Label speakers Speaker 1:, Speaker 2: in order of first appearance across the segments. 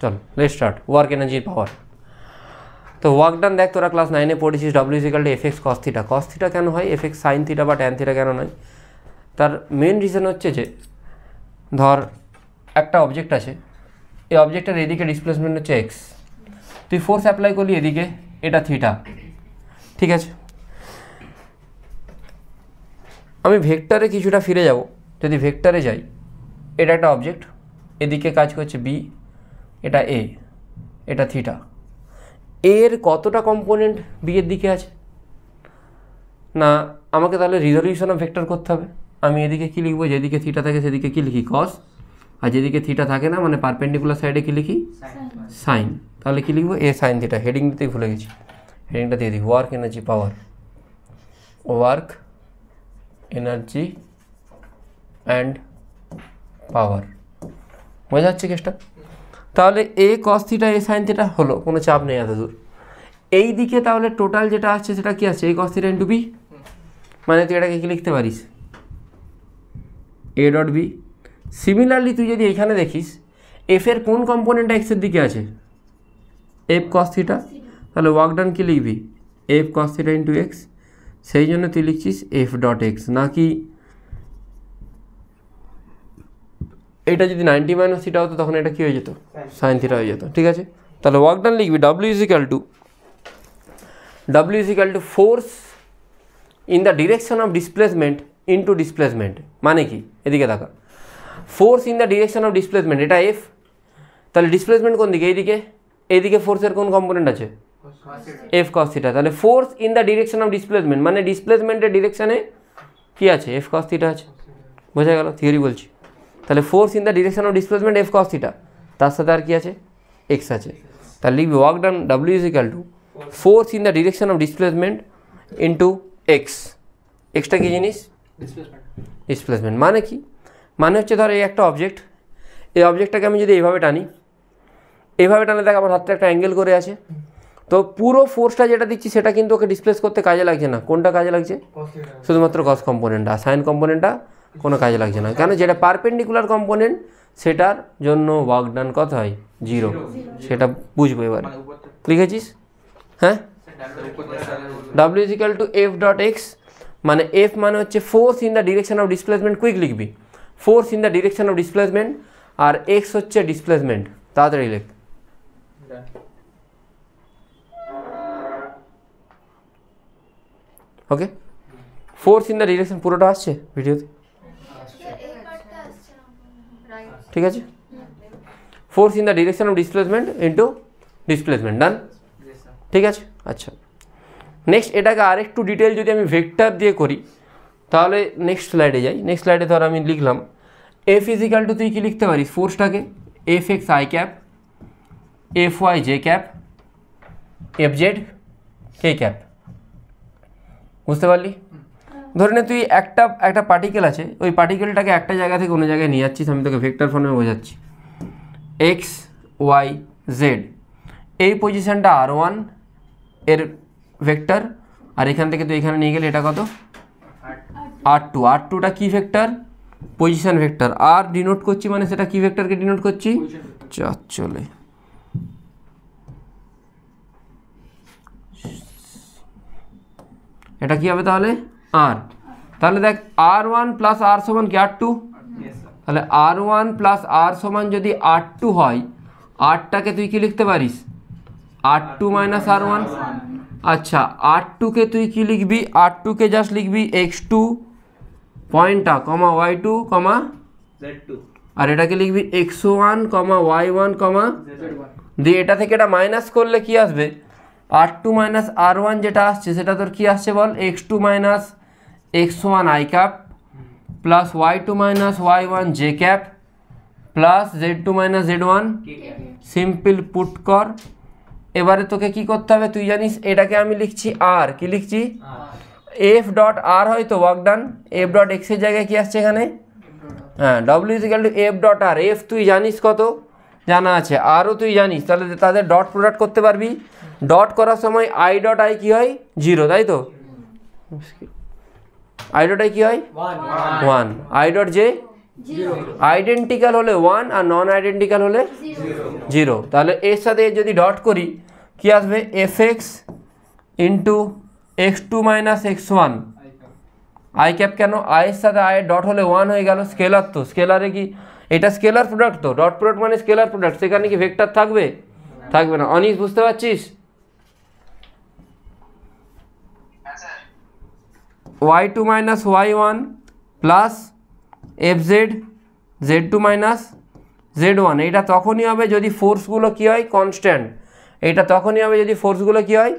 Speaker 1: চল আছে start work energy পাওয়ার তো ওয়ার্ক ডান দেখ তোরা ক্লাস নাইনে পড়েছিস W is equal F X cos theta cos theta কেন হয় এফ সাইন থিটা বা ট্যান থিটা কেন নয় তার মেন রিজন হচ্ছে যে ধর একটা অবজেক্ট আছে এই অবজেক্টের এদিকে ডিসপ্লেসমেন্ট হচ্ছে এক্স তুই ফোর্স অ্যাপ্লাই করলি এদিকে এটা থিটা ঠিক আছে আমি ভেক্টরে কিছুটা ফিরে যাব যদি ভেক্টরে যাই এটা একটা অবজেক্ট এদিকে কাজ করছে বি এটা এ এটা থিটা এর কতটা কম্পোনেন্ট বি এর দিকে আছে না আমাকে তাহলে রিজলিউশন অফ ভেক্টর করতে হবে আমি এদিকে কী লিখবো যেদিকে থিটা থাকে সেদিকে কী লিখি কস আর যেদিকে থিটা থাকে না মানে পারপেন্ডিকুলার সাইডে কী লিখি সাইন তাহলে কী লিখবো এ সাইন থিটা হেডিং দিতেই ভুলে গেছি হেডিংটা দিয়ে দিই work energy power work energy and power বোঝা যাচ্ছে কেসটা তাহলে A cos theta A sine theta হলো কোনো চাপ নেই এত দূর এই দিকে তাহলে টোটাল যেটা আসছে সেটা কি আছে A cos theta into B মানে তুই এটাকে কি লিখতে পারিস এ ডট বি সিমিলারলি তুই যদি এখানে দেখিস এফ এর কোন কম্পোনেন্টটা এক্সের দিকে আছে এফ কস থিটা তাহলে ওয়ার্ক ডান কী লিখবি F cos theta into X সেই জন্য তুই লিখছিস এফ ডট এক্স নাকি এটা যদি নাইনটি মাইনাস থিটা হতো তখন এটা কী হয়ে যেত সাইন থিটা হয়ে যেত ঠিক আছে তাহলে ওয়ার্ক ডান লিখবি W is equal to W is equal to force in the direction of displacement into displacement মানে কি এদিকে দেখা force in the direction of displacement এটা এফ তাহলে ডিসপ্লেসমেন্ট কোন দিকে এইদিকে এইদিকে ফোর্সের কোন কম্পোনেন্ট আছে এফ কস থিটা তাহলে force in the direction of displacement মানে ডিসপ্লেসমেন্টের ডিরেকশানে কী আছে এফ কস থিটা আছে বোঝা গেল থিওরি বলছি তাহলে force in the direction of displacement F cos theta তার সাথে আর কি আছে এক্স আছে তাহলে লিখবি work done W is equal to force in the direction of displacement into X এক্সটা কী জিনিস ডিসপ্লেসমেন্ট মানে কি মানে হচ্ছে ধর এই একটা অবজেক্ট এই অবজেক্টটাকে আমি যদি এইভাবে টানি এইভাবে টানে দেখ আমার হাতটা একটা অ্যাঙ্গেল করে আছে তো পুরো ফোর্সটা যেটা দিচ্ছি সেটা কিন্তু ওকে ডিসপ্লেস করতে কাজে লাগছে না কোনটা কাজে লাগছে শুধুমাত্র কস কম্পোনেন্টটা সাইন কম্পোনেন্টটা কোনো কাজে লাগছে না কেন যেটা পারপেন্ডিকুলার কম্পোনেন্ট সেটার জন্য ওয়ার্ক ডান কত হয় জিরো সেটা বুঝবো এবার লিখেছিস হ্যাঁ W is equal to F dot X মানে এফ মানে হচ্ছে force in the direction of displacement quick লিখবি force in the direction of displacement আর এক্স হচ্ছে ডিসপ্লেসমেন্ট তাড়াতাড়ি লেখ okay force in the direction পুরোটা আসছে ভিডিওতে ঠিক আছে force in the direction of displacement into displacement done ঠিক আছে আচ্ছা নেক্সট এটাকে আরেকটু ডিটেল যদি আমি ভেক্টর দিয়ে করি তাহলে নেক্সট স্লাইডে যাই নেক্সট স্লাইডে ধর আমি লিখলাম এফ ইজিক্যাল টু তুই কি লিখতে পারিস ফোর্সটাকে F X I cap F Y J cap F Z K cap বুঝতে পারলি ধরে নে তুই একটা একটা পার্টিকেল আছে ওই পার্টিকেলটাকে একটা জায়গা থেকে অন্য জায়গায় নিয়ে যাচ্ছিস আমি তোকে ভেক্টর ফর্মে বোঝাচ্ছি এক্স ওয়াই জেড এই পজিশানটা আর ওয়ান এর ভেক্টর আর এখান থেকে তুই এখানে নিয়ে গেলে এটা কত আর টু আর টুটা কী vector position vector R denote করছি মানে সেটা কী ভেক্টরকে ডিনোট করছি চার চলে এটা কী হবে তাহলে আর তাহলে দেখ আর ওয়ান প্লাস আর সমান কি আর টু তাহলে আর ওয়ান প্লাস আর সমান যদি আর টু হয় আরটাকে তুই কি লিখতে পারিস R two minus R one আচ্ছা আর টুকে তুই কি লিখবি আর টুকে জাস্ট লিখবি এক্স টু পয়েন্টটা কমা ওয়াই টু কমা আর এটাকে লিখবি X one comma Y one comma দিয়ে এটা থেকে এটা মাইনাস করলে কি আসবে R two minus R one যেটা আসছে সেটা তোর কি আসছে বল এক্স টু মাইনাস एक्स সমান I cap plus Y two minus Y one J cap plus Z two minus Z one simple put কর এবারে তোকে কি করতে হবে তুই জানিস এটাকে আমি লিখছি আর কি লিখছি এফ ডট আর হয়তো ওয়ার্ক ডান এফ ডট এক্সের জায়গায় কী আসছে এখানে হ্যাঁ W is to F dot R F তুই জানিস কত জানা আছে আরও তুই জানিস তাহলে তাদের ডট প্রোডাক্ট করতে পারবি ডট করার সময় আই ডট আই কী হয় জিরো তাই তো আই ডটে কী হয় one I dot J identical হলে ওয়ান আর নন আইডেন্টিক্যাল হলে জিরো তাহলে এর সাথে যদি ডট করি কি আসবে F X into X two minus x one I cap কেন আয়ের সাথে আয়ের ডট হলে ওয়ান হয়ে গেল স্কেলার তো স্কেলারে কি এটা স্কেলার প্রোডাক্ট তো ডট প্রোডাক্ট মানে স্কেলার প্রোডাক্ট সেখানে কি ভেক্টর থাকবে থাকবে না অনিস বুঝতে পারছিস Y two minus Y one plus F Z Z two minus Z one এইটা তখনই হবে যদি ফোর্সগুলো কী হয় কনস্ট্যান্ট এটা তখনই হবে যদি ফোর্সগুলো কী হয়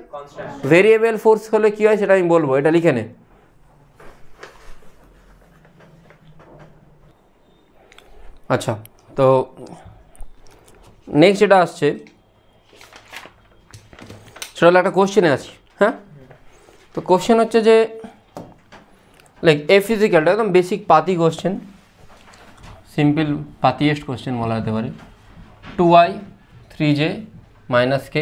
Speaker 1: ভেরিয়েবল ফোর্স হলে কী হয় সেটা আমি বলবো এটা লিখে নে আচ্ছা তো নেক্সট যেটা আসছে সেটা হলো একটা কোশ্চেনে আছি হ্যাঁ তো কোশ্চেন হচ্ছে যে লাইক এ ফিজিক্যালটা একদম বেসিক পাতি কোশ্চেন সিম্পল পাতিয়েস্ট কোশ্চেন বলা যেতে পারে two Y three J minus K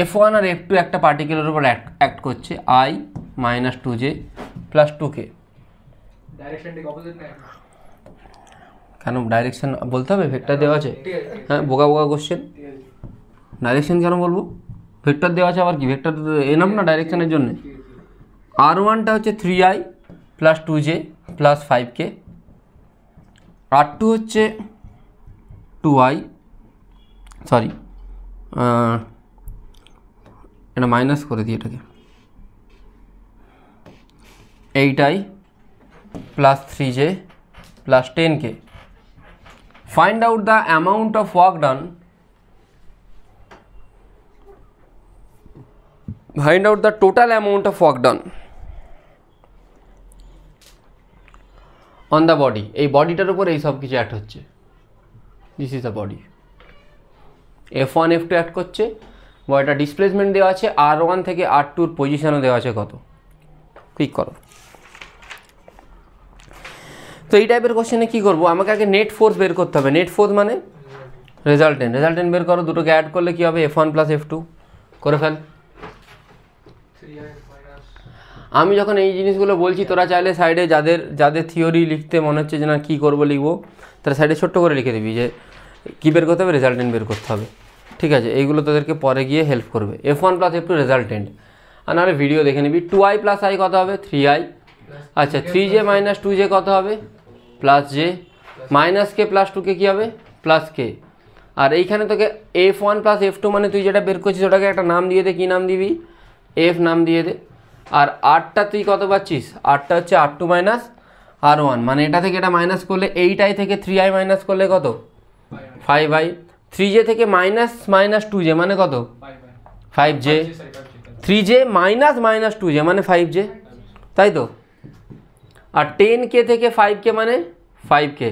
Speaker 1: F one আর এফ টু একটা পার্টিকুলার উপর অ্যাক্ট করছে I minus two J plus two K কেন ডাইরেকশান বলতে হবে ভেক্টর দেওয়া আছে হ্যাঁ বোকা বোকা কোশ্চেন ডাইরেকশান কেন বলবো ভেক্টর দেওয়া আছে আবার কি ভেক্টর এনাম না ডাইরেকশানের জন্যে আর ওয়ানটা হচ্ছে three I plus two J plus five K R two হচ্ছে টু আই সরি এটা মাইনাস করে দিই এটাকে eight I plus three J plus ten K find out the amount of work done find out the total amount of work done on the body এই বডিটার উপর এই সব কিছু অ্যাড হচ্ছে this is the body F one F two add করছে বডিটা displacement দেওয়া আছে আর ওয়ান থেকে আর টুর পজিশানও দেওয়া আছে কত ক্লিক করো তো এই টাইপের কোশ্চেনে কী করবো আমাকে আগে নেট ফোর্স বের করতে হবে নেট ফোর্স মানে রেজাল্টেন্ট রেজাল্টেন্ট বের করো দুটোকে অ্যাড করলে কী হবে F one plus F two করে ফেল আমি যখন এই জিনিসগুলো বলছি তোরা চাইলে সাইডে যাদের যাদের থিওরি লিখতে মনে হচ্ছে যে না কী করবো লিখবো তারা সাইডে ছোট্ট করে লিখে দিবি যে কী বের করতে হবে রেজাল্টেন্ট বের করতে হবে ঠিক আছে এইগুলো তোদেরকে পরে গিয়ে হেল্প করবে F one plus F two resultant আর নাহলে ভিডিও দেখে নিবি টু আই প্লাস আই কত হবে থ্রি আই আচ্ছা three J minus two J কত হবে plus J minus K plus two K কী হবে প্লাস কে আর এইখানে তোকে F one plus F two মানে তুই যেটা বের করছিস ওটাকে একটা নাম দিয়ে দে কী নাম দিবি এফ নাম দিয়ে দে আর আটটা তুই কত পাচ্ছিস আটটা হচ্ছে R two minus R one মানে এটা থেকে এটা মাইনাস করলে এইটাই থেকে থ্রি আই মাইনাস করলে কত ফাইভ আই থ্রি জে থেকে মাইনাস মাইনাস টু জে মানে কত five J three J minus minus two J মানে ফাইভ জে তাই তো আর টেন কে থেকে ফাইভ কে মানে ফাইভ কে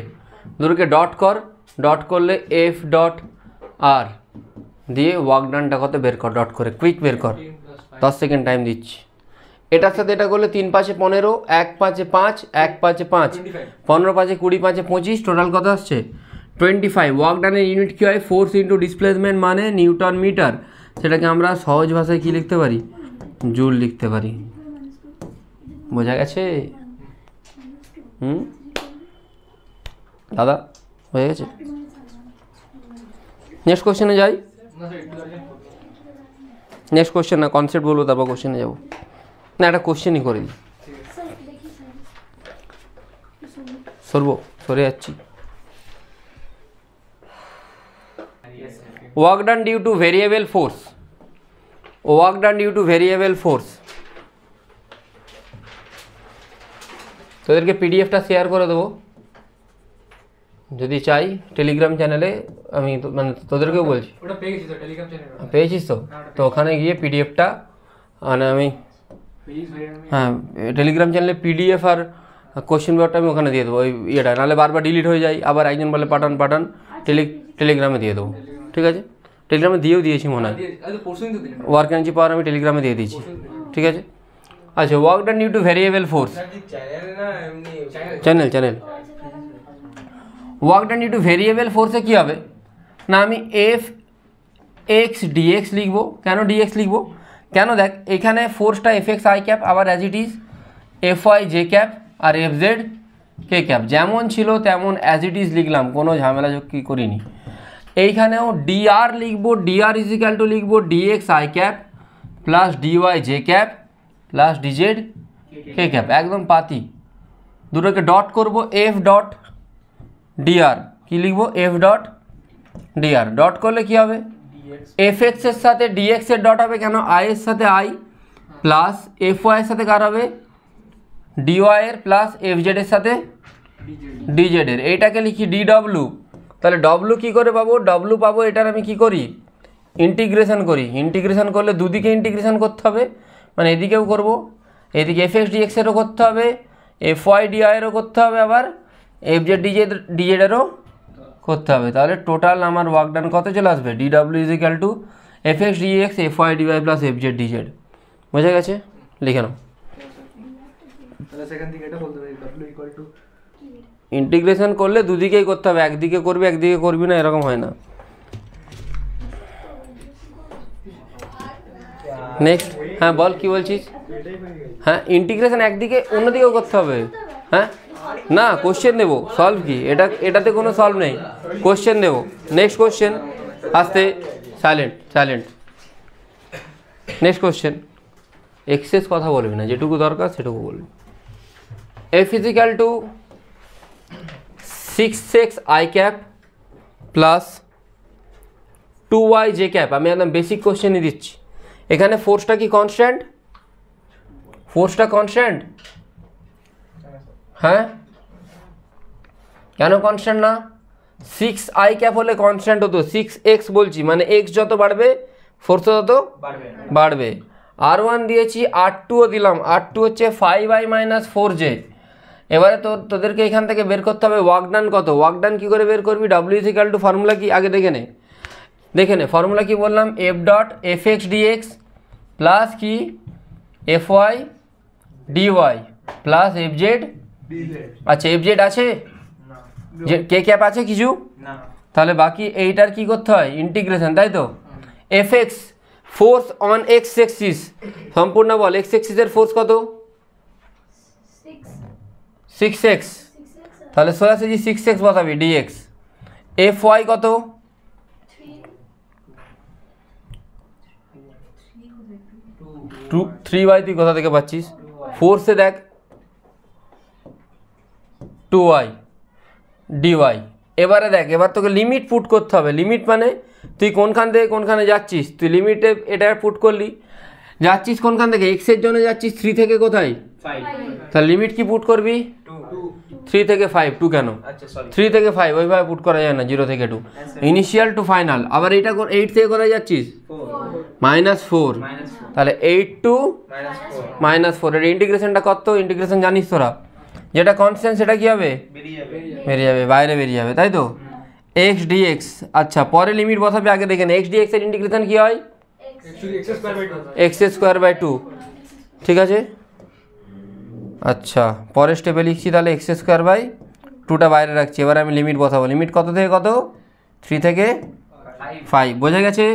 Speaker 1: দুটোকে ডট কর ডট করলে এফ ডট আর দিয়ে ওয়ার্ক ডানটা কত বের কর ডট করে কুইক বের কর দশ সেকেন্ড টাইম দিচ্ছি এটার সাথে এটা করলে তিন পাঁচে পনেরো এক পাঁচে পাঁচ এক পাঁচে পাঁচ পনেরো পাঁচে কুড়ি পাঁচে পঁচিশ টোটাল কত আসছে টোয়েন্টি ফাইভ ওয়ার্ক ডানের ইউনিট কী হয় ফোর্স ইন্টু ডিসপ্লেসমেন্ট মানে নিউটন মিটার সেটাকে আমরা সহজ ভাষায় কী লিখতে পারি জুল লিখতে পারি বোঝা গেছে হুম দাদা হয়ে গেছে নেক্সট কোশ্চেনে যাই নেক্সট কোশ্চেন না কনসেপ্ট বলবো তারপর কোশ্চেনে যাবো না একটা কোশ্চেনই করে দিই সরবো সরে যাচ্ছি work done due to variable force work done due to variable force তোদেরকে পিডিএফটা শেয়ার করে দেবো যদি চাই টেলিগ্রাম চ্যানেলে আমি মানে তোদেরকেও বলছি পেয়েছিস তো তো ওখানে গিয়ে পিডিএফটা মানে আমি হ্যাঁ টেলিগ্রাম চ্যানেলে পিডিএফ আর কোশ্চেন পেপারটা আমি ওখানে দিয়ে দেবো ওই ইয়েটা নাহলে বারবার ডিলিট হয়ে যায় আবার একজন বলে পাঠান পাঠান টেলি টেলিগ্রামে দিয়ে দেবো ঠিক আছে টেলিগ্রামে দিয়েও দিয়েছি মনে হয় ওয়ার্ক এনার্জি পাওয়ার আমি টেলিগ্রামে দিয়ে দিয়েছি ঠিক আছে আচ্ছা work done due to variable force channel channel work done due to variable ফোর্সে কী হবে না আমি এফ এক্স ডিএক্স লিখবো কেন ডিএক্স লিখবো কেন দেখ এখানে ফোর্সটা এফ এক্স আই ক্যাপ আবার as it is F Y J cap আর এফ জেড কে ক্যাপ যেমন ছিল তেমন অ্যাজ ইট ইজ লিখলাম কোনো ঝামেলা কি করিনি এইখানেও ডিআর লিখবো ডিআর ইজিক্যাল টু লিখবো DX I cap plus DY J cap plus DZ K cap একদম পাতি দুটোকে ডট করব এফ ডট ডিআর কী লিখবো এফ ডট ডিআর ডট করলে কী হবে এফ এক্সের সাথে ডিএক্সের ডট হবে কেন আইয়ের সাথে আই প্লাস এফ ওয়াইয়ের সাথে কার হবে ডিওয়াইয়ের প্লাস এফ জেডের সাথে ডিজেডের এইটাকে লিখি ডিডব্লু তাহলে ডব্লু কী করে পাবো ডব্লু পাবো এটার আমি কি করি ইন্টিগ্রেশন করি ইন্টিগ্রেশন করলে দুদিকে ইন্টিগ্রেশন করতে হবে মানে এদিকেও করব এদিকে এফ এক্স ডিএক্সেরও করতে হবে এফ ওয়াই ডিআইয়েরও করতে হবে আবার এফ জেড ডিজে ডিজেডেরও করতে হবে তাহলে টোটাল আমার ওয়ার্কডান ডান কত চলে আসবে DW is equal to F X D X F Y DY plus F Z DZ বোঝা গেছে লিখে নাও ইন্টিগ্রেশন করলে দুদিকেই করতে হবে একদিকে করবি একদিকে করবি না এরকম হয় না নেক্সট হ্যাঁ বল কি বলছিস হ্যাঁ ইন্টিগ্রেশন একদিকে অন্যদিকেও করতে হবে হ্যাঁ না কোশ্চেন দেবো সলভ কি এটা এটাতে কোনো সলভ নেই কোশ্চেন দেবো নেক্সট কোশ্চেন আসতে silent silent next question excess কথা বলবি না যেটুকু দরকার সেটুকু বলবি F physical to six six I cap plus two Y J cap আমি একদম বেসিক কোশ্চেনই দিচ্ছি এখানে ফোর্সটা কি কনস্ট্যান্ট ফোর্সটা কনস্ট্যান্ট হ্যাঁ কেন কনস্ট্যান্ট না সিক্স আই ক্যাপ হলে কনস্ট্যান্ট হতো সিক্স এক্স বলছি মানে এক্স যত বাড়বে ফোর্থ তত বাড়বে আর ওয়ান দিয়েছি আর টুও দিলাম আর টু হচ্ছে five I minus four J এবারে তো তোদেরকে এখান থেকে বের করতে হবে ওয়াকডান কত ওয়াকডান কী করে বের করবি ডাব্লিউ ইজিক্যাল টু ফর্মুলা কি আগে দেখে নে দেখে নে ফর্মুলা কি বললাম F dot F X DX plus কি F Y D Y plus F Z আচ্ছা এফ জেড আছে যে কে ক্যাপ আছে কিছু তাহলে বাকি এইটার কি করতে হয় ইন্টিগ্রেশন তাই তো F X force on X axis সম্পূর্ণ বল এক্স এক্সিসের ফোর্স কত সিক্স এক্স তাহলে সোজাসুজি সিক্স এক্স বসাবি ডিএক্স এফ ওয়াই কত টু থ্রি ওয়াই তুই কোথা থেকে পাচ্ছিস ফোর্সে দেখ টু ওয়াই ডিওয়াই এবারে দেখ এবার তোকে লিমিট পুট করতে হবে লিমিট মানে তুই কোনখান থেকে কোনখানে যাচ্ছিস তুই লিমিটে এটা পুট করলি যাচ্ছিস কোনখান থেকে এক্সের জন্য যাচ্ছিস থ্রি থেকে কোথায় তাহলে লিমিট কি পুট করবি থ্রি থেকে ফাইভ টু কেন থ্রি আচ্ছা, থেকে ফাইভ ওইভাবে পুট করা যায় না জিরো থেকে টু ইনিশিয়াল টু ফাইনাল আবার এটা এইট থেকে করা যাচ্ছিস মাইনাস ফোর তাহলে এইট টু মাইনাস ফোর এর ইন্টিগ্রেশনটা কত ইন্টিগ্রেশন জানিস তোরা যেটা কনস্ট্যান্ট সেটা কী হবে বেরিয়ে যাবে বাইরে বেরিয়ে যাবে তাই তো এক্স ডি এক্স আচ্ছা পরে লিমিট বসাবে আগে দেখেন এক্স ডি এক্সের ইন্টিগ্রেশন কী হয় এক্স স্কোয়ার বাই টু ঠিক আছে আচ্ছা পরের স্টেপে লিখছি তাহলে এক্স স্কোয়ার বাই টুটা বাইরে রাখছি এবার আমি লিমিট বসাবো লিমিট কত থেকে কত থ্রি থেকে ফাইভ বোঝা গেছে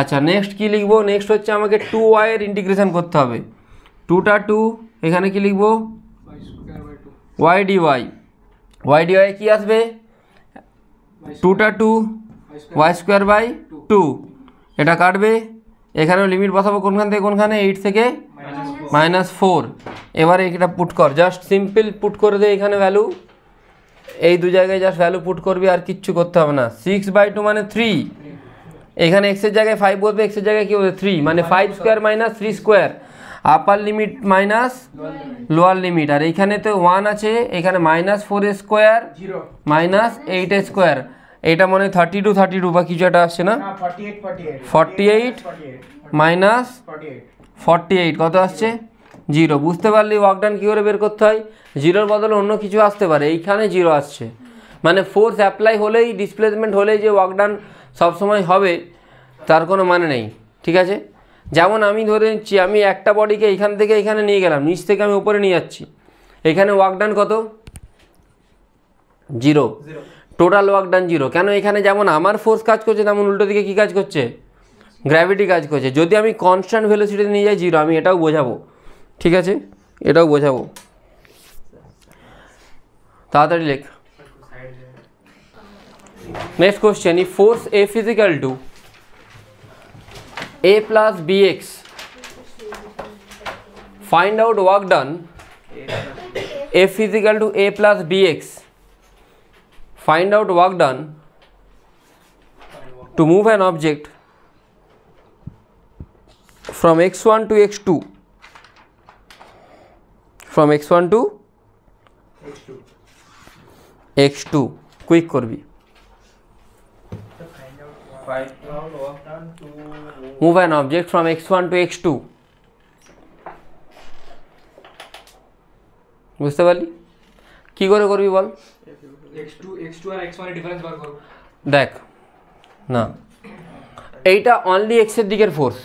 Speaker 1: আচ্ছা নেক্সট কি লিখব নেক্সট হচ্ছে আমাকে টু ওয়াইয়ের ইন্টিগ্রেশন করতে হবে টুটা টু এখানে কি লিখবো Y D Y Y D Y কী আসবে টুটা two Y square by two এটা কাটবে এখানেও লিমিট বসাবো কোনখান থেকে কোনখানে এইট থেকে মাইনাস ফোর এবারে এটা পুট কর জাস্ট সিম্পল পুট করে দে এখানে ভ্যালু এই দু জায়গায় জাস্ট ভ্যালু পুট করবি আর কিচ্ছু করতে হবে না সিক্স বাই টু মানে থ্রি এখানে এক্সের জায়গায় ফাইভ বসবে এক্সের জায়গায় কী বলবে থ্রি মানে five square minus three square upper limit minus lower limit আর এইখানে তো ওয়ান আছে এখানে minus four square minus eight square এটা মানে থার্টি টু থার্টি টু বা কিছু একটা আসছে না forty eight minus forty eight কত আসছে জিরো বুঝতে পারলি ওয়াকডান কী করে বের করতে হয় জিরোর বদলে অন্য কিছু আসতে পারে এইখানে জিরো আসছে মানে ফোর্স অ্যাপ্লাই হলেই ডিসপ্লেসমেন্ট হলেই যে ওয়াকডান সবসময় হবে তার কোনো মানে নেই ঠিক আছে যেমন আমি ধরে নিচ্ছি আমি একটা বডিকে এখান থেকে এখানে নিয়ে গেলাম নিচ থেকে আমি উপরে নিয়ে যাচ্ছি এখানে ওয়ার্ক ডান কত zero total work done zero কেন এখানে যেমন আমার ফোর্স কাজ করছে তেমন উল্টো দিকে কী কাজ করছে গ্র্যাভিটি কাজ করছে যদি আমি কনস্ট্যান্ট ভেলোসিটিতে নিয়ে যাই জিরো আমি এটাও বোঝাবো ঠিক আছে এটাও বোঝাবো তাড়াতাড়ি লেখ নেক্সট কোশ্চেন ই ফোর্স এ physical to a plus bx find out work done f is equal to a plus bx find out work done to move an object from x1 to x2 from x1 to x2 x2 quick করবি find out work done to move an object from x1 to x2 বুঝতে পারলি কি করে করবি বল দেখ না এইটা only এক্সের দিকের ফোর্স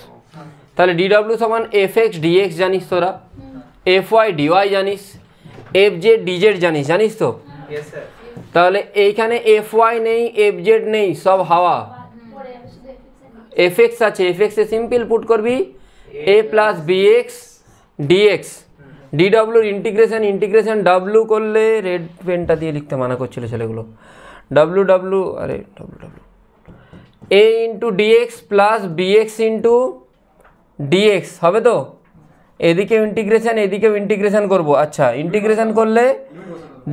Speaker 1: তাহলে ডিডব্লিউ সমান এফ এক্স ডি এক্স জানিস তোরা এফ ওয়াই ডি ওয়াই জানিস এফ জেড ডি জেড জানিস জানিস তো তাহলে এইখানে এফ ওয়াই নেই এফ জেড নেই সব হাওয়া এফ এক্স আছে এফ এক্সে সিম্পল পুট করবি A plus B x D X D ডাব্লুর ইন্টিগ্রেশন ইন্টিগ্রেশন ডাব্লু করলে রেড পেনটা দিয়ে লিখতে মানা করছিল ছেলেগুলো ডাব্লু ডাব্লু আরে W W A into D X plus B X into D X হবে তো এদিকেও ইন্টিগ্রেশন এদিকেও ইন্টিগ্রেশন করবো আচ্ছা ইন্টিগ্রেশন করলে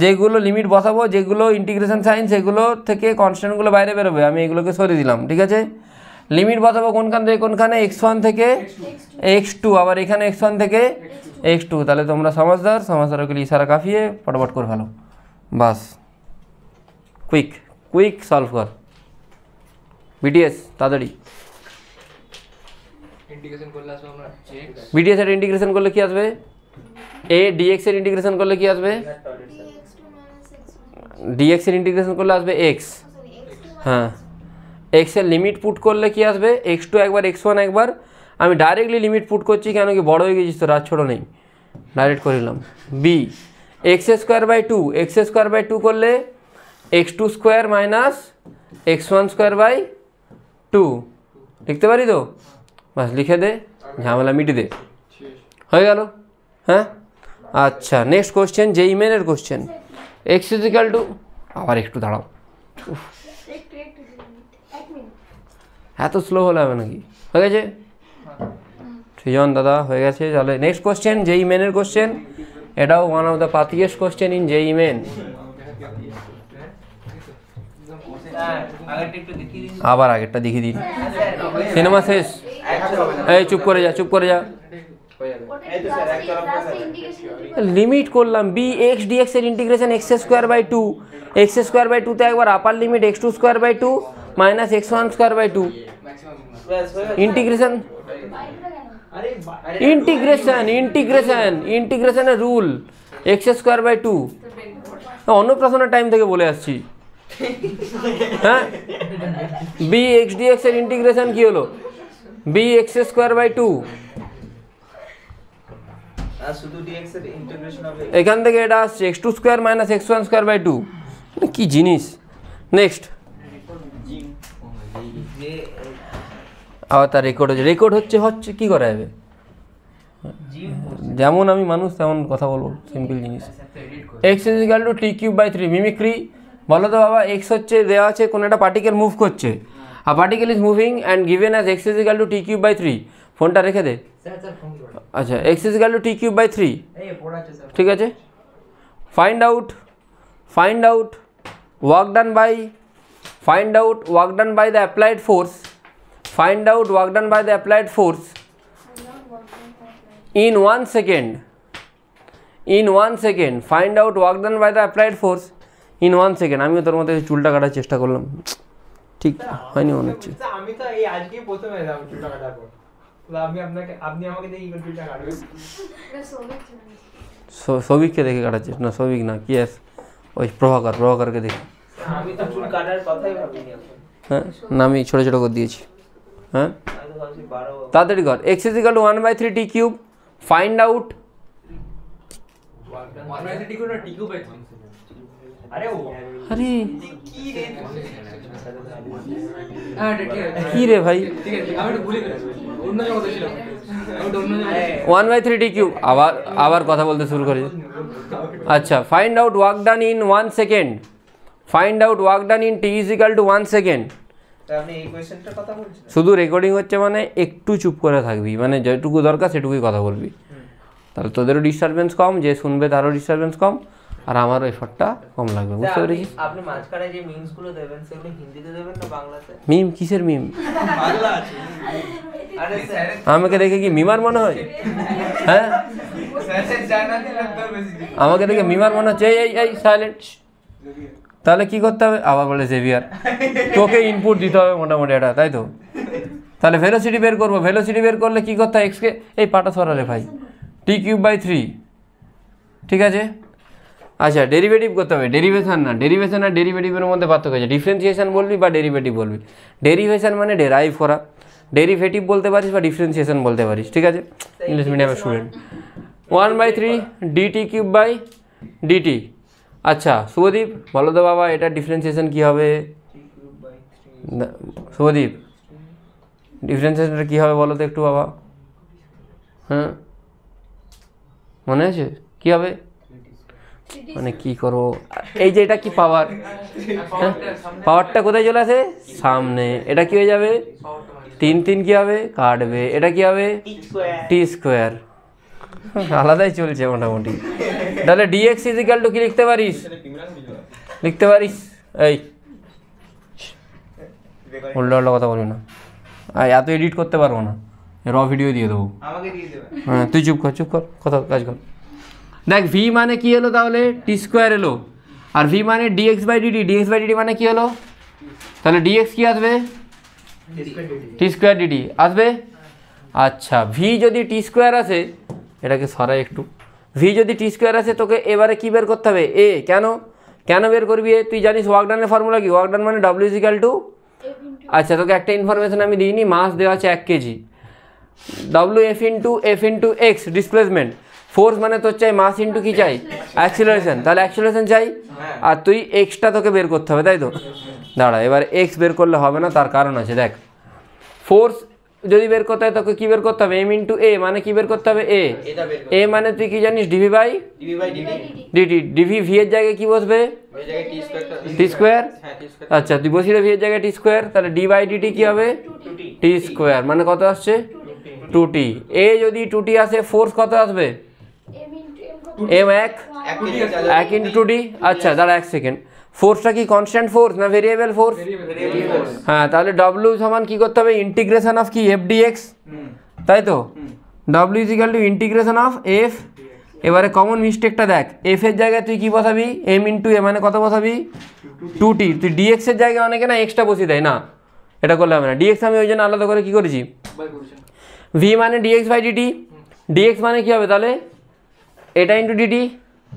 Speaker 1: যেগুলো লিমিট বসাবো যেগুলো ইন্টিগ্রেশন সাইন সেগুলো থেকে কনস্ট্যান্টগুলো বাইরে বেরোবে আমি এগুলোকে সরিয়ে দিলাম ঠিক আছে लिमिट बताबो कोनখান থেকে कोनখানে x1 থেকে x2 আবার এখানে x1 থেকে x2 তাহলে তোমরা समझদার সমাসারগুলি इशारा काफी है फटाफट কর ভালো বাস क्विक क्विक सॉल्व কর bds tady इंटीग्रेशन করলে আমরা চেক bds এর ইন্টিগ্রেশন করলে কি আসবে a dx এর ইন্টিগ্রেশন করলে কি আসবে dx এর ইন্টিগ্রেশন করলে আসবে x हां oh, এক্সের লিমিট পুট করলে কি আসবে এক্স টু একবার এক্স ওয়ান একবার আমি ডাইরেক্টলি লিমিট পুট করছি কেন কি বড়ো হয়ে গেছিস তো রাত ছোটো নেই ডাইরেক্ট করে নিলাম b x square by two x square by two করলে x two square minus x one square by two লিখতে পারি তো বাস লিখে দে ঝামেলা মিটি দে হয়ে গেল হ্যাঁ আচ্ছা নেক্সট কোশ্চেন যে ইমেনের কোশ্চেন এক্স ইজিক্যাল টু আবার একটু দাঁড়াও এত হ্যাঁ, স্লো হলে হবে নাকি হয়ে গেছে সৃজন দাদা হয়ে গেছে তাহলে নেক্সট কোশ্চেন জেই মেনের কোশ্চেন এটাও one of the pettiest question in JEE main আবার আগেরটা দেখিয়ে দিন সিনেমা শেষ এই চুপ করে যা চুপ করে যা লিমিট করলাম বি এক্স ডিএক্স এর integration x square by two x square by টুতে একবার upper limit x two square by two minus x one square by two integration integration integration integration rule x square by two অন্নপ্রাশনের time থেকে বলে আসছি হ্যাঁ b x D x এর integration কি হলো b x square by two এখান থেকে এটা আসছে x two square minus x one square by two কি জিনিস নেক্সট আবার তার রেকর্ড হচ্ছে রেকর্ড হচ্ছে হচ্ছে কী করা যাবে যেমন আমি মানুষ তেমন কথা বলবো সিম্পল জিনিস x is equal to t cube by three mimicry বলো তো বাবা এক্স হচ্ছে দেওয়া আছে কোনো একটা পার্টিকেল মুভ করছে আর particle is moving and given as x is equal to t cube by three ফোনটা রেখে দে আচ্ছা x is equal to t cube by three ঠিক আছে find out find out work done by find out work done by the applied force find out work done by the applied force in one second in one second find out work done by the applied force in one second আমিও তোর মধ্যে চুলটা কাটার চেষ্টা করলাম ঠিক হয়নি মনে হচ্ছে আমি তো এই আজকে প্রথম এলাম চুলটা কাটাবো আপনি আপনাকে আপনি আমাকে দেখি চুলটা কাটবেন সৌভিককে দেখে কাটাচ্ছিস না সৌভিক না কি ওই প্রভাকর প্রভাকরকে দেখে আমি তো চুল কাটার কথাই ভাবিনি হ্যাঁ না আমি ছোটো ছোটো করে দিয়েছি हाँ ताड़ी कर is equal one by three t cube find out find out work done in one second find out work done in t is equal to one second শুধু রেকর্ডিং হচ্ছে মানে একটু চুপ করে থাকবি মানে যেটুকু দরকার সেটুকুই কথা বলবি তাহলে তোদেরও ডিস্টারবেন্স কম যে শুনবে তারও ডিস্টারবেন্স কম আর আমার এফর্টটা কম লাগবে আচ্ছা, বুঝতে পেরেছিস আপনি মাঝখানে যে গুলো দেবেন সেগুলো হিন্দিতে দেবেন না বাংলাতে মিম কিসের মিম বাংলা আছে আরে আমাকে দেখে কি মিমার মনে হয় হ্যাঁ আমাকে দেখে মিমার মনে হচ্ছে এই এই সাইলেন্ট তাহলে কি করতে হবে আবার বলে জেভিয়ার তোকে ইনপুট দিতে হবে মোটামুটি এটা তাই তো তাহলে ভেলোসিটি বের করবো ভেলোসিটি বের করলে কি করতে হয় এক্সকে এই পাটা সরালে ভাই টি কিউব বাই থ্রি ঠিক আছে আচ্ছা ডেরিভেটিভ করতে হবে ডেরিভেশান না ডেরিভেশন আর ডেরিভেটিভের মধ্যে পার্থক্য আছে ডিফারেন্সিয়েশান বলবি বা ডেরিভেটিভ বলবি ডেরিভেশান মানে ডেরাইভ করা ডেরিভেটিভ বলতে পারিস বা ডিফারেন্সিয়েশন বলতে পারিস ঠিক আছে ইংলিশ মিডিয়ামের student one by three dt cube by dt আচ্ছা শুভদীপ বলো তো বাবা এটা ডিফারেন্সিয়েশন কী হবে শুভদীপ ডিফারেন্সিয়েশনটা কী হবে বলো তো একটু বাবা হ্যাঁ মনে আছে কী হবে মানে কি করবো এই যে এটা কি পাওয়ার হ্যাঁ পাওয়ারটা কোথায় চলে আসে সামনে এটা কি হয়ে যাবে তিন তিন কি হবে কাটবে এটা কি হবে টি স্কোয়ার আলাদাই চলছে মোটামুটি তাহলে ডিএক্স ইজিক্যাল টু কি লিখতে পারিস লিখতে পারিস এই উল্টো উল্টো কথা বলি না আর এত এডিট করতে পারবো না র ভিডিও দিয়ে দেবো হ্যাঁ তুই চুপ কর চুপ কর কথা কাজ কর দেখ ভি মানে কি হলো তাহলে টি স্কোয়ার এলো আর ভি মানে dx by dd dx by dd মানে কি হলো তাহলে ডিএক্স কি আসবে টি স্কোয়ার ডিডি আসবে আচ্ছা ভি যদি টি স্কোয়ার আসে এটাকে সরাই একটু ভি যদি টি স্কোয়ার আসে তোকে এবারে কী বের করতে হবে এ কেন কেন বের করবি এ তুই জানিস ওয়াকডানের ফর্মুলা কি ওয়াকডান মানে ডাব্লিউ ইজিক্যাল টু আচ্ছা তোকে একটা ইনফরমেশান আমি দিইনি মাস দেওয়া আছে এক কেজি ডাব্লিউ f into f into x displacement force মানে তোর চাই মাস ইন্টু কী চাই অ্যাক্সিলারেশন তাহলে অ্যাক্সিলারেশন চাই হ্যাঁ। আর তুই এক্সটা তোকে বের করতে হবে তাই তো দাঁড়া এবার এক্স বের করলে হবে না তার কারণ আছে দেখ ফোর্স যদি বের করতে হয় তোকে কি বের করতে হবে এম ইন্টু এ মানে কি বের করতে হবে এ এ মানে তুই কি জানিস dv by dt dv v এর জায়গায় কি বসবে টি স্কোয়ার হ্যাঁ, আচ্ছা তুই বসিলে ভি এর জায়গায় টি স্কোয়ার তাহলে ডি বাই ডিটি কি হবে টি স্কোয়ার মানে কত আসছে টু টি এ যদি টু টি আসে ফোর্স কত আসবে এম এক এক ইন্টু টু ডি আচ্ছা দাঁড়া এক সেকেন্ড ফোর্সটা কি কনস্ট্যান্ট ফোর্স না ভেরিয়েবল ফোর্স হ্যাঁ তাহলে ডব্লিউ সমান কি করতে হবে ইন্টিগ্রেশন অফ কি এফ এক্স তাই তো ডব্লিউ is equal to integration of f এবারে কমন মিস্টেকটা দেখ এফ এর জায়গায় তুই কি বসাবি এম ইন্টু এ মানে কত বসাবি টু টি তুই ডিএক্স এর জায়গায় অনেকে না এক্সটা বসিয়ে দেয় না এটা করলে হবে না ডিএক্স আমি ওই জন্য আলাদা করে কি করেছি ভি মানে ডিএক্স বাই ডিটি ডিএক্স মানে কি হবে তাহলে এটা ইন্টু ডিটি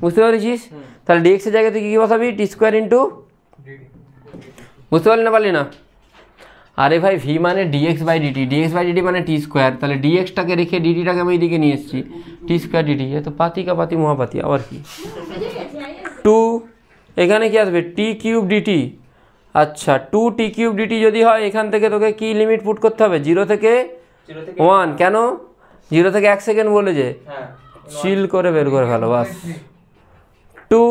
Speaker 1: বুঝতে পেরেছিস তাহলে ডিএক্সের জায়গায় তুই কী বসাবি টি স্কোয়ার ইন্টু বুঝতে পারলি না পারলি না আরে ভাই ভি মানে dx by dt dx by dt মানে টি স্কোয়ার তাহলে ডিএক্সটাকে রেখে ডিটিটাকে আমি এদিকে নিয়ে এসেছি টি স্কোয়ার ডিটি এ তো পাতি কা পাতি মহাপাতি আবার কি টু এখানে কি আসবে টি কিউব ডিটি আচ্ছা টু টি কিউব ডিটি যদি হয় এখান থেকে তোকে কি লিমিট পুট করতে হবে জিরো থেকে ওয়ান কেন জিরো থেকে এক সেকেন্ড বলে যে চিল হ্যাঁ। করে বের করে ভালো বাস টু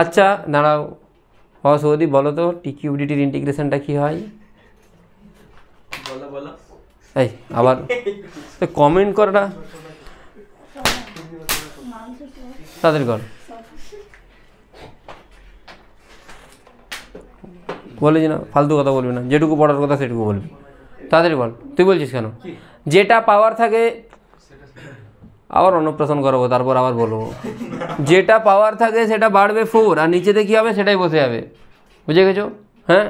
Speaker 1: আচ্ছা দাঁড়াও অসৌদি বলো তো টিকিউডিটির ইন্টিগ্রেশনটা কী হয় এই আবার তো কমেন্ট করাটা তাদের কর বলেছি না ফালতু কথা বলবি না যেটুকু পড়ার কথা সেটুকু বলবি তাদের বল তুই বলছিস কেন যেটা পাওয়ার থাকে আবার অন্নপ্রাশন করাবো তারপর আবার বলবো যেটা পাওয়ার থাকে সেটা বাড়বে ফোর আর নিচেতে কী হবে সেটাই বসে যাবে বুঝে গেছো হ্যাঁ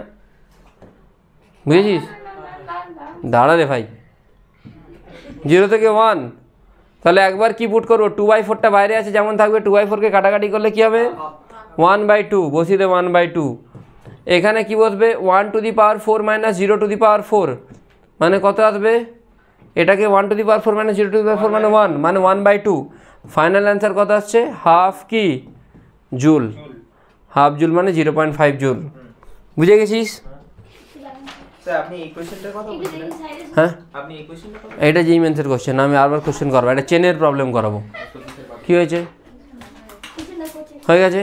Speaker 1: বুঝেছিস দাঁড়া রে ভাই জিরো থেকে ওয়ান তাহলে একবার কি পুট করবো টু বাই ফোরটা বাইরে আছে যেমন থাকবে টু বাই ফোরকে কাটাকাটি করলে কী হবে ওয়ান বাই টু বসিয়ে দে ওয়ান বাই টু এখানে কি বসবে one to the power four minus zero to the power four মানে কত আসবে এটাকে one to the power four মানে zero to the power four মানে ওয়ান মানে one by two final answer কত আসছে হাফ কি জুল হাফ জুল মানে জিরো পয়েন্ট ফাইভ জুল বুঝে গেছিস হ্যাঁ এটা যেই মেন্সের কোশ্চেন আমি আরবার কোশ্চেন করবো এটা চেনের প্রবলেম করাবো কি হয়েছে হয়ে গেছে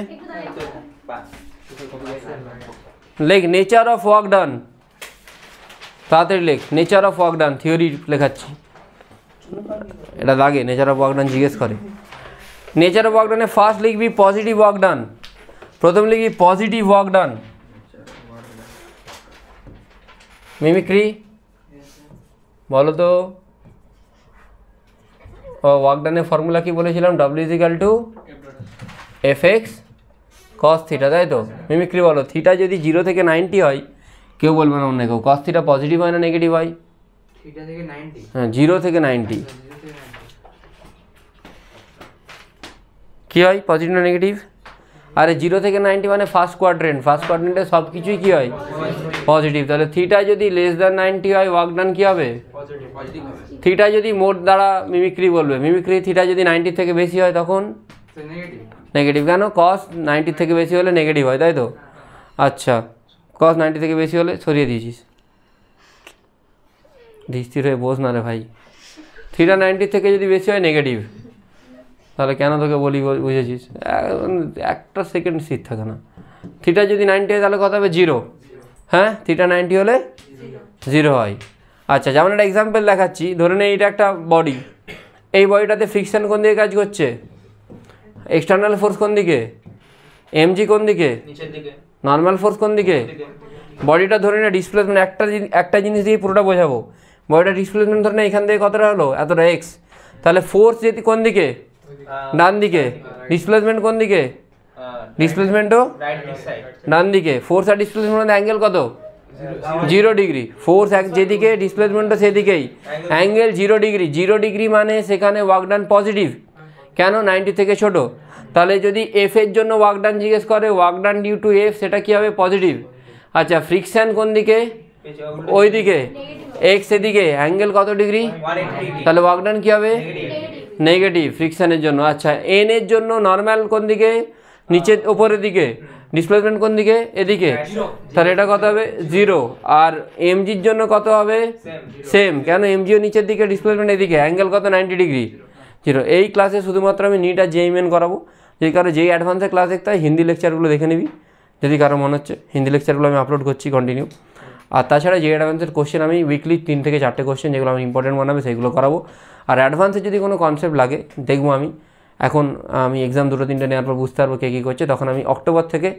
Speaker 1: like nature of work done তাড়াতাড়ি লেখ নেচার অফ ওয়াকডান থিওরি লেখাচ্ছি এটা লাগে নেচার অফ ওয়াকডান জিজ্ঞেস করে নেচার অফ ওয়াকডানে ফার্স্ট লিখবি পজিটিভ ওয়াকডান প্রথম লিখবি পজিটিভ ওয়াকডান মিমিক্রি বলো তো ওয়াকডানের ফর্মুলা কি বলেছিলাম ডাব্লিউ is equal to F x cos theta তাই তো মিমিক্রি বলো থিটা যদি জিরো থেকে নাইনটি হয় কেউ বলবে না অন্য কেউ কস থিটা পজিটিভ হয় না নেগেটিভ হয় হ্যাঁ জিরো থেকে নাইনটি কী হয় পজিটিভ না নেগেটিভ আরে জিরো থেকে নাইনটি মানে ফার্স্ট কোয়াড্রেন্ট ফার্স্ট কোয়াড্রেন্টে সব কিছুই কী হয় পজিটিভ তাহলে থিটা যদি লেস দ্যান নাইনটি হয় ওয়ার্ক ডান কী হবে থিটা যদি মোট দ্বারা মিমিক্রি বলবে মিমিক্রি থিটা যদি নাইনটির থেকে বেশি হয় তখন নেগেটিভ কেন কস নাইনটির থেকে বেশি হলে নেগেটিভ হয় তাই তো আচ্ছা কস নাইনটি থেকে বেশি হলে সরিয়ে দিয়েছিস ধীর হয়ে বোঝ না রে ভাই থ্রিটা নাইনটির থেকে যদি বেশি হয় নেগেটিভ তাহলে কেন তোকে বলি বুঝেছিস একটা সেকেন্ড সিট থাকে না থ্রিটা যদি নাইনটি হয় তাহলে কত হবে জিরো হ্যাঁ থ্রিটা নাইনটি হলে জিরো হয় আচ্ছা যেমন একটা এক্সাম্পল দেখাচ্ছি ধরে নে এইটা একটা বডি এই বডিটাতে ফ্রিকশন কোন দিকে কাজ করছে এক্সটার্নাল ফোর্স কোন দিকে এমজি কোন দিকে নর্মাল ফোর্স কোন দিকে বডিটা ধরে না ডিসপ্লেসমেন্ট একটা একটা জিনিস দিয়ে পুরোটা বোঝাবো বডিটা ডিসপ্লেসমেন্ট ধরে না এখান থেকে কতটা হলো এতটা এক্স তাহলে ফোর্স যেতে কোন দিকে ডান দিকে ডিসপ্লেসমেন্ট কোন দিকে ডিসপ্লেসমেন্টও ডান দিকে ফোর্স আর ডিসপ্লেসমেন্ট মানে অ্যাঙ্গেল কত জিরো ডিগ্রি ফোর্স এক যেদিকে ডিসপ্লেসমেন্টও সেদিকেই angle zero degree zero degree মানে সেখানে ওয়ার্ক ডান পজিটিভ কেন নাইনটি থেকে ছোটো তাহলে যদি এফ এর জন্য ডান জিজ্ঞেস করে ওয়ার্কডান ডিউ টু এফ সেটা কী হবে পজিটিভ আচ্ছা ফ্রিকশান কোন দিকে ওই দিকে এক্স এদিকে অ্যাঙ্গেল কত ডিগ্রি তাহলে ওয়ার্কডান কী হবে নেগেটিভ ফ্রিকশানের জন্য আচ্ছা এন এর জন্য নর্মাল কোন দিকে নিচের ওপরের দিকে ডিসপ্লেসমেন্ট কোন দিকে এদিকে তাহলে এটা কত হবে জিরো আর এমজির জন্য কত হবে সেম কেন এমজিও নিচের দিকে ডিসপ্লেসমেন্ট এদিকে অ্যাঙ্গেল কত নাইনটি ডিগ্রি জিরো এই ক্লাসে শুধুমাত্র আমি নিট আর জেইমেন করাবো যদি কারো যেই অ্যাডভান্সের ক্লাস দেখতে হয় হিন্দি লেকচারগুলো দেখে নিবি যদি কারো মনে হচ্ছে হিন্দি লেকচারগুলো আমি আপলোড করছি কন্টিনিউ আর তাছাড়া যে অ্যাডভান্সের কোশ্চেন আমি উইকলি তিন থেকে চারটে কোশ্চেন যেগুলো আমার ইম্পর্টেন্ট বানাবে সেগুলো করাবো আর অ্যাডভান্সে যদি কোনো কনসেপ্ট লাগে দেখবো আমি এখন আমি এক্সাম দুটো তিনটে নেওয়ার পর বুঝতে পারবো কে কী করছে তখন আমি অক্টোবর থেকে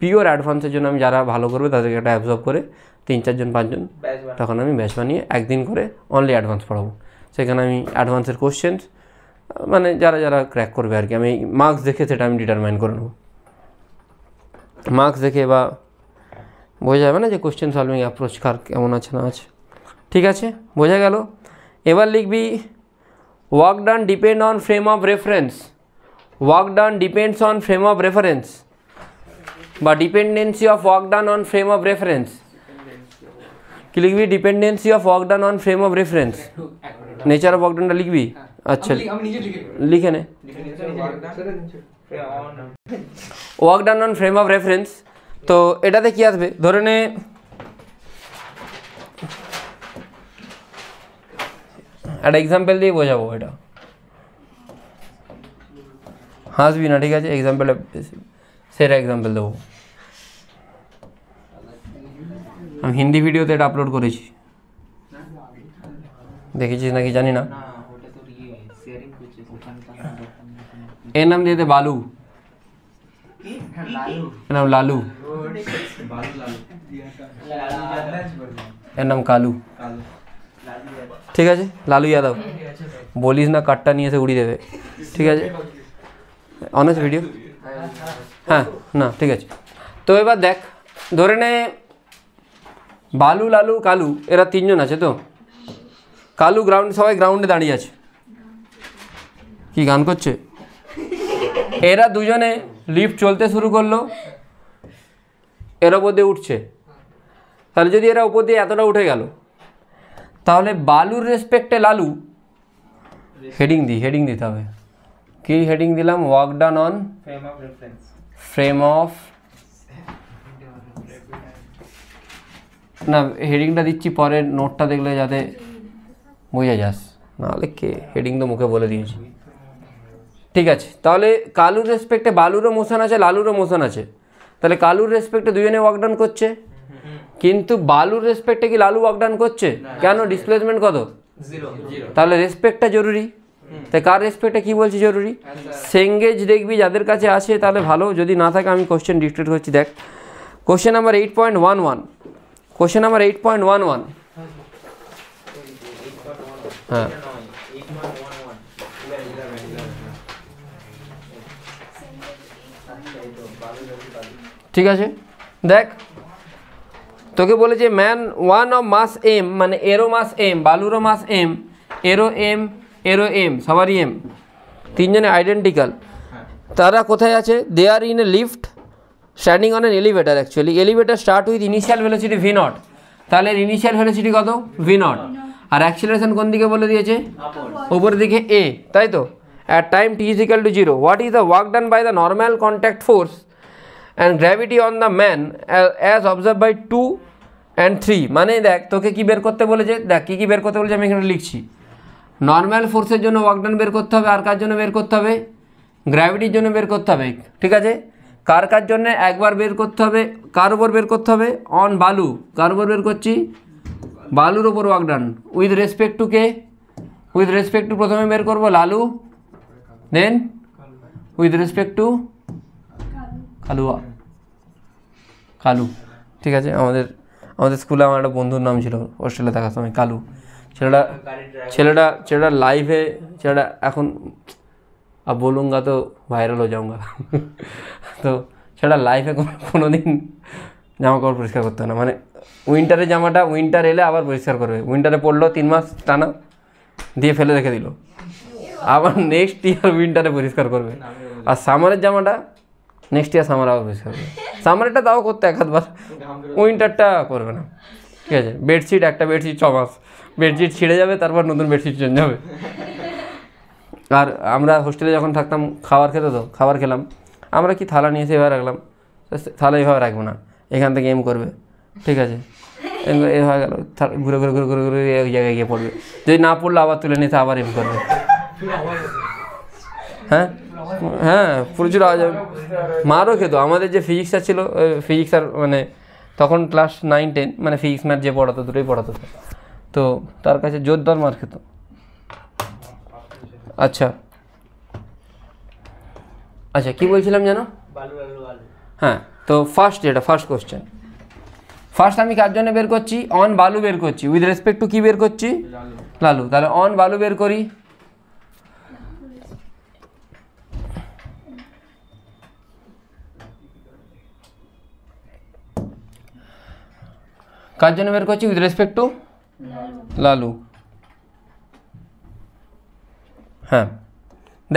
Speaker 1: পিওর অ্যাডভান্সের জন্য আমি যারা ভালো করবে তাদেরকে একটা অ্যাবজর্ভ করে তিন চারজন পাঁচজন তখন আমি ব্যাচ বানিয়ে একদিন করে অনলি অ্যাডভান্স পড়াবো সেখানে আমি অ্যাডভান্সের কোশ্চেন্স মানে যারা যারা ক্র্যাক করবে আর কি আমি মার্কস দেখে সেটা আমি ডিটারমাইন করে নেব মার্কস দেখে বা বোঝা যাবে না যে কোশ্চেন সলভিং অ্যাপ্রোচ কার কেমন আছে না আছে ঠিক আছে বোঝা গেল এবার লিখবি work done depend on frame of reference work done depends on frame of reference বা dependency of work done on frame of reference কি লিখবি dependency of work done on frame of reference nature of work ডানটা লিখবি হ্যাঁ। আচ্ছা লিখে নে work done on frame of reference তো এটাতে কি আসবে ধরে নে একটা এক্সাম্পল দিয়ে বোঝাবো এটা হাসবি না ঠিক আছে এক্সাম্পল সেরা এক্সাম্পল দেবো আমি হিন্দি ভিডিওতে এটা আপলোড করেছি দেখেছিস নাকি জানি না এর নাম দিয়ে দে বালু এর নাম লালু এর নাম কালু ঠিক আছে লালু যাদব বলিস না কাঠটা নিয়ে এসে উড়িয়ে দেবে ঠিক আছে অনেস্ট ভিডিও হ্যাঁ না ঠিক আছে তো এবার দেখ ধরে নে বালু লালু কালু এরা তিনজন আছে তো কালু গ্রাউন্ড সবাই গ্রাউন্ডে দাঁড়িয়ে আছে কি গান করছে এরা দুজনে লিফট চলতে শুরু করলো এর ওপর দিয়ে উঠছে তাহলে যদি এরা উপর দিয়ে এতটা উঠে গেল তাহলে বালুর রেসপেক্টে লালু হেডিং দিই হেডিং দিতে হবে কি হেডিং দিলাম work done on frame of না হেডিংটা দিচ্ছি পরের নোটটা দেখলে যাতে বোঝা যাস নাহলে কে হেডিং তো মুখে বলে দিয়েছি ঠিক আছে তাহলে কালুর রেসপেক্টে বালুরও মোশন আছে লালুরও মোশন আছে তাহলে কালুর রেসপেক্টে দুজনে ওয়াকডাউন করছে কিন্তু বালুর রেসপেক্টে কি লালু ওয়াকডাউন করছে কেন ডিসপ্লেসমেন্ট কত তাহলে রেসপেক্টটা জরুরি তাই কার রেসপেক্টে কি বলছি জরুরি সেঙ্গেজ আচ্ছা। দেখবি যাদের কাছে আছে তাহলে ভালো যদি না থাকে আমি কোশ্চেন ডিক্টেট করছি দেখ question number eight point one one question number eight point one one হ্যাঁ, হ্যাঁ। ঠিক আছে দেখ তোকে বলে যে man one of mass m মানে এরো মাস এম বালুরো মাস এম এরো এম এরো এম সবারই এম তিনজনে আইডেন্টিক্যাল তারা কোথায় আছে they are in a lift standing on an elevator actually elevator start with initial velocity v not তাহলে ইনিশিয়াল ভেলোসিটি কত ভি নট আর অ্যাক্সিলারেশন কোন দিকে বলে দিয়েছে উপরের দিকে এ তাই তো at time t is equal to zero what is the work done by the normal contact force and gravity on the man as observe by two and three মানে দেখ তোকে কি বের করতে বলেছে দেখ কী কী বের করতে বলেছে আমি এখানে লিখছি নর্মাল ফোর্সের জন্য ডান বের করতে হবে আর কার জন্য বের করতে হবে গ্র্যাভিটির জন্য বের করতে হবে ঠিক আছে কার কার জন্য একবার বের করতে হবে কার ওপর বের করতে হবে অন বালু কার উপর বের করছি বালুর ওপর ডান উইথ রেসপেক্ট টু কে উইথ রেসপেক্ট টু প্রথমে বের করবো Lalu then with respect to Kalua Kalu ঠিক আছে আমাদের আমাদের স্কুলে আমার একটা বন্ধুর নাম ছিল হোস্টেলে থাকার সময় কালু ছেলেটা ছেলেটা ছেলেটা লাইভে ছেলেটা এখন আর বলুঙ্গা তো ভাইরাল হয়ে যাওঙ্গা তো সেটা লাইফে কোনো দিন জামা কাপড় পরিষ্কার করতে না মানে উইন্টারে জামাটা উইন্টার এলে আবার পরিষ্কার করবে উইন্টারে পড়লো তিন মাস টানা দিয়ে ফেলে রেখে দিল আবার নেক্সট ইয়ার উইন্টারে পরিষ্কার করবে আর সামারের জামাটা নেক্সট ইয়ার সামার আবার বেশি হবে সামারটা তাও করতে এক হাতবার উইন্টারটা করবে না ঠিক আছে বেডশিট একটা বেডশিট ছ মাস বেডশিট ছিঁড়ে যাবে তারপর নতুন বেডশিট চেঞ্জ হবে আর আমরা হোস্টেলে যখন থাকতাম খাবার খেতে তো খাবার খেলাম আমরা কি থালা নিয়ে এসে এভাবে রাখলাম থালা এভাবে রাখবো না এখান থেকে এম করবে ঠিক আছে এভাবে গেল ঘুরে ঘুরে ঘুরে ঘুরে ঘুরে এক জায়গায় গিয়ে পড়বে যদি না পড়লে আবার তুলে নিতে আবার এম করবে হ্যাঁ হ্যাঁ প্রচুর আওয়াজ হবে মারও খেতো আমাদের যে ফিজিক্স ছিল ফিজিক্স আর মানে তখন ক্লাস নাইন টেন মানে ফিজিক্স ম্যাথ যে পড়াতো দুটোই পড়াতো তো তার কাছে জোরদার মার খেত আচ্ছা আচ্ছা কি বলছিলাম যেন হ্যাঁ তো ফার্স্ট এটা ফার্স্ট কোশ্চেন ফার্স্ট আমি কার জন্য বের করছি অন বালু বের করছি উইথ রেসপেক্ট টু কী বের করছি লালু তাহলে অন বালু বের করি কার জন্য বের করছি উইথ রেসপেক্ট টু লালু হ্যাঁ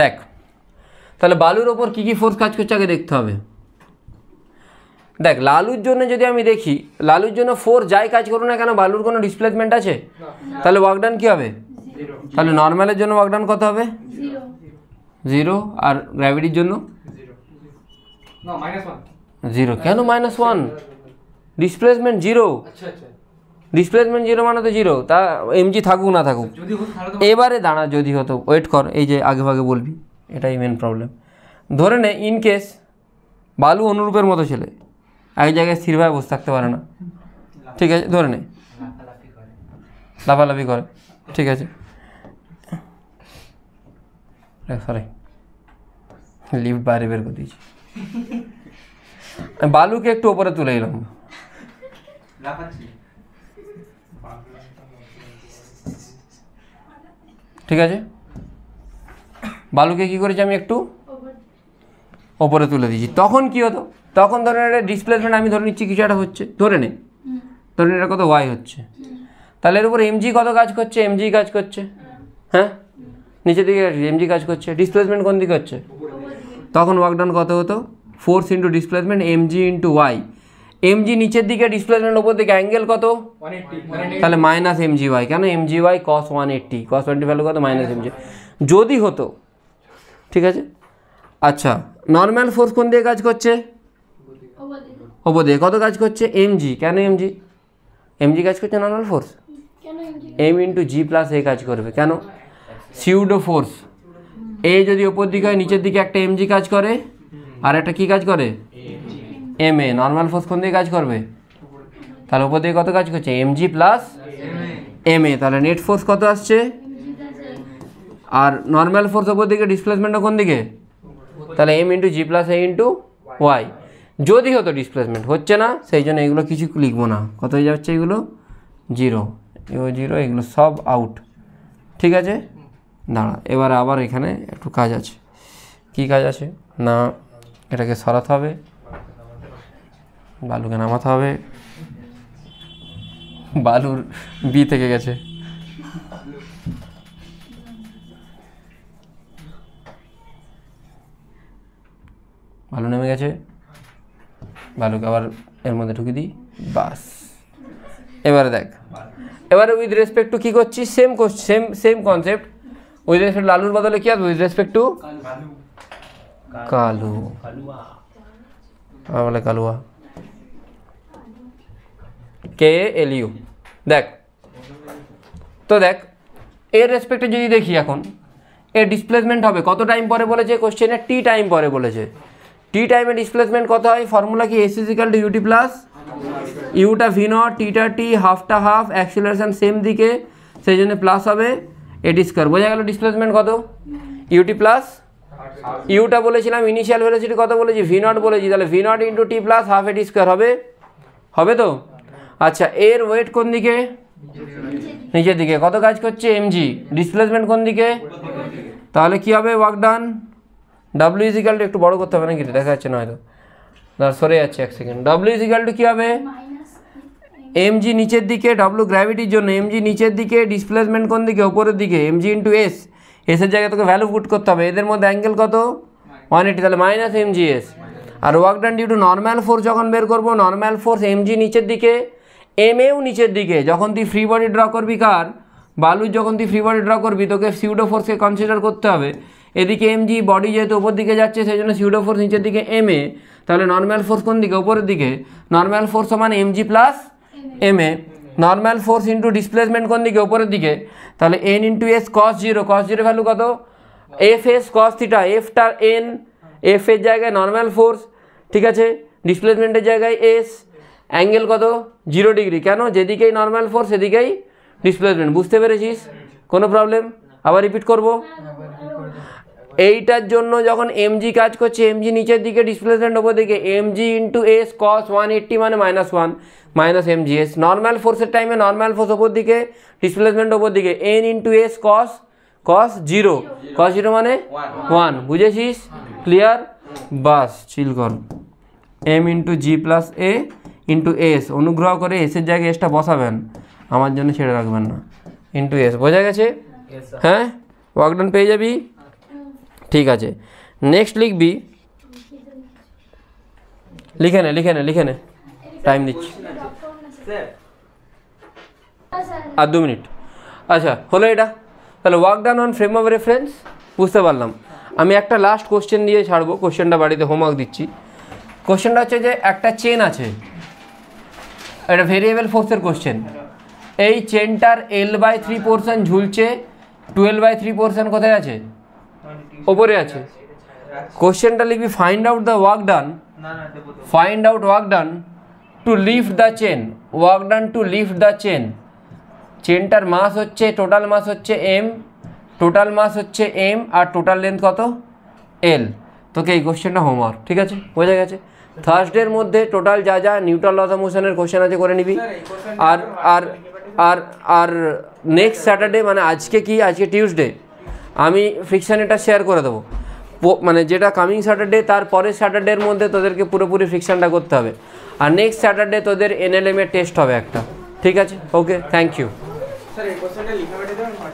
Speaker 1: দেখ তাহলে বালুর ওপর কী কী ফোর্স কাজ করছে আগে দেখতে হবে দেখ লালুর জন্য যদি আমি দেখি লালুর জন্য ফোর যাই কাজ করো না কেন বালুর কোনো ডিসপ্লেসমেন্ট আছে তাহলে ওয়াকডান কী হবে তাহলে নর্মালের জন্য ওয়াকডান কত হবে জিরো আর গ্র্যাভিটির জন্য জিরো কেন minus one displacement zero displacement zero মানে তো জিরো তা এমজি থাকুক না থাকুক এবারে দাঁড়া যদি হতো ওয়েট কর এই যে আগে ভাগে বলবি এটাই মেন প্রবলেম ধরে নে ইন কেস বালু অনুরূপের মতো ছেলে এক জায়গায় স্থিরভাবে বসে থাকতে পারে না ঠিক আছে ধরে নে লাফালাফি করে ঠিক আছে সরি লিফট বাইরে বের করে দিয়েছি বালুকে একটু ওপরে তুলে এলাম ঠিক আছে বালুকে কি করেছি আমি একটু ওপরে তুলে দিয়েছি তখন কি হতো তখন ধরেন এটা ডিসপ্লেসমেন্ট আমি ধরে নিচ্ছি কিছু একটা হচ্ছে ধরে নে ধরে এটা কত ওয়াই হচ্ছে তাহলে এর উপর এমজি কত কাজ করছে এমজি কাজ করছে হ্যাঁ নিচের দিকে এমজি কাজ করছে ডিসপ্লেসমেন্ট কোন দিকে হচ্ছে তখন ওয়ার্কডাউন কত হতো force into displacement mg into y m g নিচের দিকে ডিসপ্লেসমেন্ট ওপর দিকে অ্যাঙ্গেল কত তাহলে মাইনাস এম জি ওয়াই কেন m g y cos one eighty cos twenty value কত মাইনাস এম জি যদি হতো ঠিক আছে আচ্ছা নর্মাল ফোর্স কোন দিয়ে কাজ করছে ওপর দিয়ে কত কাজ করছে এম জি কেন এম জি এম জি কাজ করছে normal force m into g plus a কাজ করবে কেন সিউডো ফোর্স এ যদি ওপর দিকে হয় নিচের দিকে একটা এম জি কাজ করে আর একটা কী কাজ করে এম এ নর্মাল ফোর্স কোন দিকে কাজ করবে তাহলে উপর দিকে কত কাজ করছে m g plus m a তাহলে নেট ফোর্স কত আসছে আর নর্মাল ফোর্স উপর দিকে ডিসপ্লেসমেন্টও কোন দিকে তাহলে m into g plus a into y যদি হতো ডিসপ্লেসমেন্ট হচ্ছে না সেই জন্য এগুলো কিছু লিখবো না কত হয়ে যাচ্ছে এগুলো জিরো এও জিরো এগুলো সব আউট ঠিক আছে দাঁড়া এবার আবার এখানে একটু কাজ আছে কি কাজ আছে না এটাকে সরাতে হবে বালুকে নামাতে হবে বালুর বি থেকে গেছে বালু নেমে গেছে বালুকে আবার এর মধ্যে ঢুকে দিই বাস এবারে দেখ এবারে উইথ রেসপেক্ট টু কী করছি same same same concept with respect লালুর বদলে কী আছে with respect to Kalu Kalu বলে কালুয়া কে এল ইউ দেখ তো দেখ এর রেসপেক্টে যদি দেখি এখন এর ডিসপ্লেসমেন্ট হবে কত টাইম পরে বলেছে কোশ্চেনে টি টাইম পরে বলেছে টি টাইমে ডিসপ্লেসমেন্ট কত হয় ফর্মুলা কি s is equal to ut plus ইউটা ভি নট টিটা টি হাফটা হাফ অ্যাক্সিলারেশন সেম দিকে সেই জন্য প্লাস হবে এটি স্কোয়ার বোঝা গেল ডিসপ্লেসমেন্ট কত ইউটি প্লাস ইউটা বলেছিলাম ইনিশিয়াল ভেলোসিটি কত বলেছি ভি নট বলেছি তাহলে v not into t plus half at square হবে হবে তো আচ্ছা এর ওয়েট কোন দিকে নিচের দিকে কত কাজ করছে এমজি ডিসপ্লেসমেন্ট কোন দিকে তাহলে কি হবে ওয়ার্ক ডান ডাব্লিউ ইজিক্যালটা একটু বড় করতে হবে নাকি দেখা যাচ্ছে না হয়তো সরে যাচ্ছে এক সেকেন্ড ডাব্লিউ ইজিক্যালটা কী হবে এমজি নিচের দিকে ডাব্লু গ্র্যাভিটির জন্য এমজি নিচের দিকে ডিসপ্লেসমেন্ট কোন দিকে ওপরের দিকে এমজি ইন্টু এস এসের জায়গায় তোকে ভ্যালু ফুট করতে হবে এদের মধ্যে অ্যাঙ্গেল কত ওয়ান এইটি তাহলে মাইনাস এমজি এস আর work done due to normal force যখন বের করবো নর্ম্যাল ফোর্স এমজি নিচের দিকে এমএও নিচের দিকে যখন তুই ফ্রি বডি ড্র করবি কার বালুর যখন তুই ফ্রি বডি ড্র করবি তোকে সিউডো ফোর্সকে কনসিডার করতে হবে এদিকে এম জি বডি যেহেতু উপর দিকে যাচ্ছে সেই জন্য সিউডো ফোর্স নিচের দিকে এম এ তাহলে নর্মাল ফোর্স কোন দিকে ওপরের দিকে নর্মাল ফোর্স সমান m g plus m a normal force into displacement কোন দিকে উপরের দিকে তাহলে n into s cos zero cos zero value কত f s cos theta after n f এর জায়গায় নর্মাল ফোর্স ঠিক আছে ডিসপ্লেসমেন্টের জায়গায় এস অ্যাঙ্গেল কত জিরো ডিগ্রি কেন যেদিকেই নর্মাল ফোর্স সেদিকেই ডিসপ্লেসমেন্ট বুঝতে পেরেছিস কোনো প্রবলেম আবার রিপিট করব এইটার জন্য যখন এমজি কাজ করছে এমজি নিচের দিকে ডিসপ্লেসমেন্ট ওপর দিকে mg into s cos one eighty মানে minus one minus mg s normal ফোর্সের টাইমে নর্মাল ফোর্স ওপর দিকে ডিসপ্লেসমেন্ট ওপর দিকে n into s cos cos zero cos zero মানে ওয়ান বুঝেছিস ক্লিয়ার বাস চিল কর m into g plus a into s অনুগ্রহ করে এসের জায়গায় এসটা বসাবেন আমার জন্য ছেড়ে রাখবেন না ইন্টু এস বোঝা গেছে হ্যাঁ ওয়াকডান পেয়ে যাবি ঠিক আছে নেক্সট লিখবি লিখে নে লিখে নে লিখে নে টাইম দিচ্ছি আর দু মিনিট আচ্ছা হলো এটা তাহলে work done on frame of reference বুঝতে পারলাম আমি একটা লাস্ট কোশ্চেন দিয়ে ছাড়বো কোশ্চেনটা বাড়িতে হোমওয়ার্ক দিচ্ছি কোশ্চেনটা হচ্ছে যে একটা চেন আছে এটা ভেরিয়েবল ফোর্সের কোশ্চেন এই চেনটার এল বাই থ্রি পোর্শন ঝুলছে টুয়েলভ বাই থ্রি পোর্শন কোথায় আছে ওপরে আছে কোশ্চেনটা লিখবি find out the work done find out work done to lift the chain work done to lift the chain চেনটার মাস হচ্ছে টোটাল মাস হচ্ছে এম টোটাল মাস হচ্ছে এম আর টোটাল লেন্থ কত এল তোকে এই কোশ্চেনটা হোমওয়ার্ক ঠিক আছে বোঝা গেছে থার্সডের মধ্যে টোটাল যা যা নিউট্রাল লস হোসেনের মোশনের কোশ্চেন আছে করে নিবি আর আর আর আর নেক্সট স্যাটারডে মানে আজকে কি আজকে টিউসডে আমি ফিকশান এটা শেয়ার করে দেবো মানে যেটা কামিং স্যাটারডে তার পরের স্যাটারডের মধ্যে তোদেরকে পুরোপুরি ফিকশানটা করতে হবে আর নেক্সট স্যাটারডে তোদের এনএলএম এর টেস্ট হবে একটা ঠিক আছে ওকে থ্যাংক ইউ